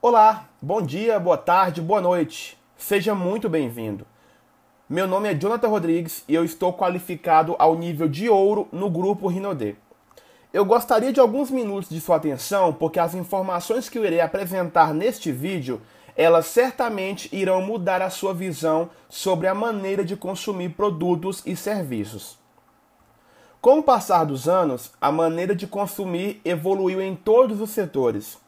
Olá, bom dia, boa tarde, boa noite. Seja muito bem-vindo. Meu nome é Jonathan Rodrigues e eu estou qualificado ao nível de ouro no grupo Rinode. Eu gostaria de alguns minutos de sua atenção porque as informações que eu irei apresentar neste vídeo, elas certamente irão mudar a sua visão sobre a maneira de consumir produtos e serviços. Com o passar dos anos, a maneira de consumir evoluiu em todos os setores.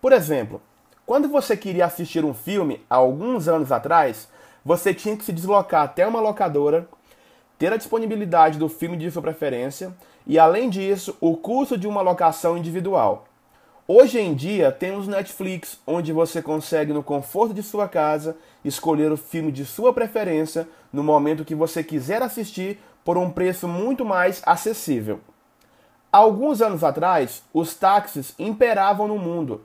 Por exemplo, quando você queria assistir um filme, há alguns anos atrás, você tinha que se deslocar até uma locadora, ter a disponibilidade do filme de sua preferência e, além disso, o custo de uma locação individual. Hoje em dia temos Netflix, onde você consegue, no conforto de sua casa, escolher o filme de sua preferência no momento que você quiser assistir por um preço muito mais acessível. Alguns anos atrás, os táxis imperavam no mundo.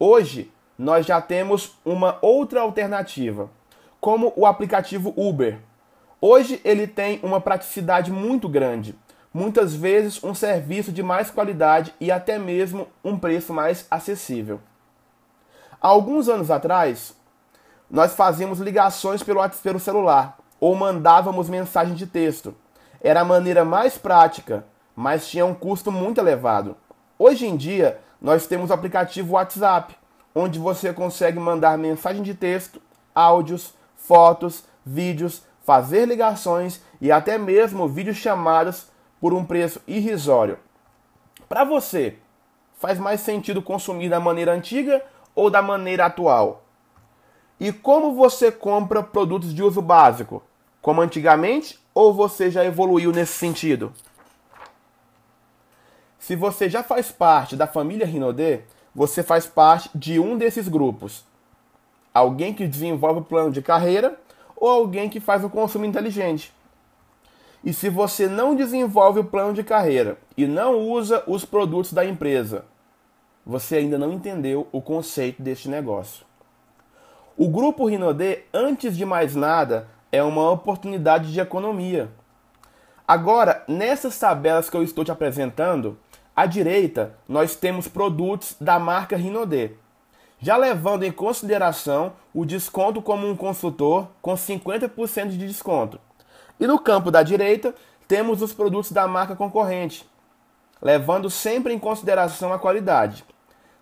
Hoje, nós já temos uma outra alternativa, como o aplicativo Uber. Hoje ele tem uma praticidade muito grande, muitas vezes um serviço de mais qualidade e até mesmo um preço mais acessível. Há alguns anos atrás, nós fazíamos ligações pelo, pelo celular ou mandávamos mensagem de texto. Era a maneira mais prática, mas tinha um custo muito elevado. Hoje em dia, nós temos o aplicativo WhatsApp, onde você consegue mandar mensagem de texto, áudios, fotos, vídeos, fazer ligações e até mesmo vídeos chamadas por um preço irrisório. Para você, faz mais sentido consumir da maneira antiga ou da maneira atual? E como você compra produtos de uso básico? Como antigamente ou você já evoluiu nesse sentido? Se você já faz parte da família Rinodê, você faz parte de um desses grupos. Alguém que desenvolve o plano de carreira ou alguém que faz o consumo inteligente. E se você não desenvolve o plano de carreira e não usa os produtos da empresa, você ainda não entendeu o conceito deste negócio. O grupo Rinode, antes de mais nada, é uma oportunidade de economia. Agora, nessas tabelas que eu estou te apresentando, à direita, nós temos produtos da marca Rinode. já levando em consideração o desconto como um consultor com 50% de desconto. E no campo da direita, temos os produtos da marca concorrente, levando sempre em consideração a qualidade.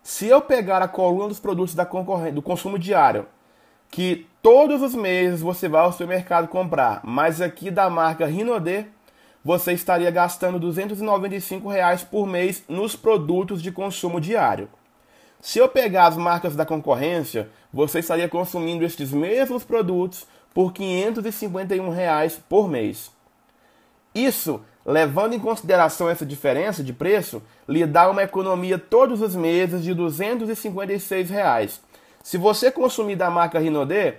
Se eu pegar a coluna dos produtos da concorrente, do consumo diário, que todos os meses você vai ao supermercado comprar, mas aqui da marca Rinode, você estaria gastando R$ 295 reais por mês nos produtos de consumo diário. Se eu pegar as marcas da concorrência, você estaria consumindo estes mesmos produtos por R$ 551 reais por mês. Isso, levando em consideração essa diferença de preço, lhe dá uma economia todos os meses de R$ 256. Reais. Se você consumir da marca Rinodê,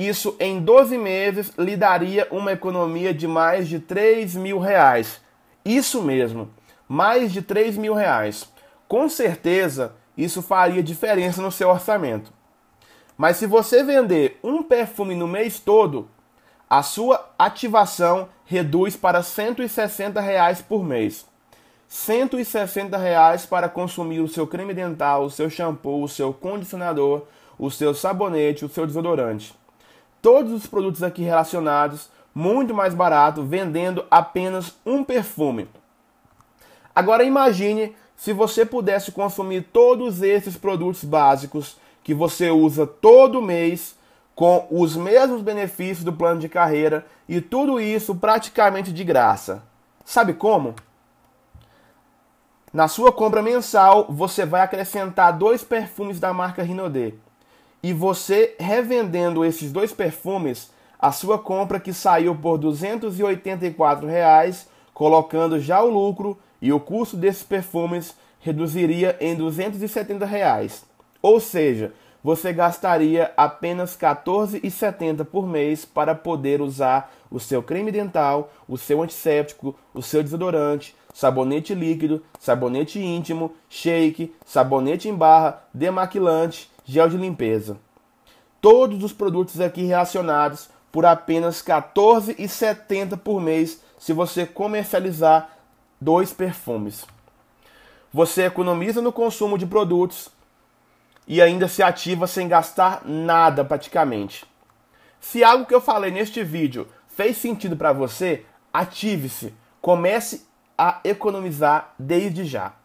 isso em 12 meses lhe daria uma economia de mais de 3 mil reais. Isso mesmo, mais de 3 mil reais. Com certeza isso faria diferença no seu orçamento. Mas se você vender um perfume no mês todo, a sua ativação reduz para 160 reais por mês. 160 reais para consumir o seu creme dental, o seu shampoo, o seu condicionador, o seu sabonete, o seu desodorante todos os produtos aqui relacionados muito mais barato, vendendo apenas um perfume. Agora imagine se você pudesse consumir todos esses produtos básicos que você usa todo mês com os mesmos benefícios do plano de carreira e tudo isso praticamente de graça. Sabe como? Na sua compra mensal, você vai acrescentar dois perfumes da marca Rinode e você revendendo esses dois perfumes, a sua compra que saiu por R$ 284, reais, colocando já o lucro e o custo desses perfumes reduziria em R$ 270. Reais. Ou seja, você gastaria apenas R$ 14,70 por mês para poder usar o seu creme dental, o seu antisséptico, o seu desodorante, sabonete líquido, sabonete íntimo, shake, sabonete em barra, demaquilante gel de limpeza. Todos os produtos aqui relacionados por apenas R$ 14,70 por mês se você comercializar dois perfumes. Você economiza no consumo de produtos e ainda se ativa sem gastar nada praticamente. Se algo que eu falei neste vídeo fez sentido para você, ative-se, comece a economizar desde já.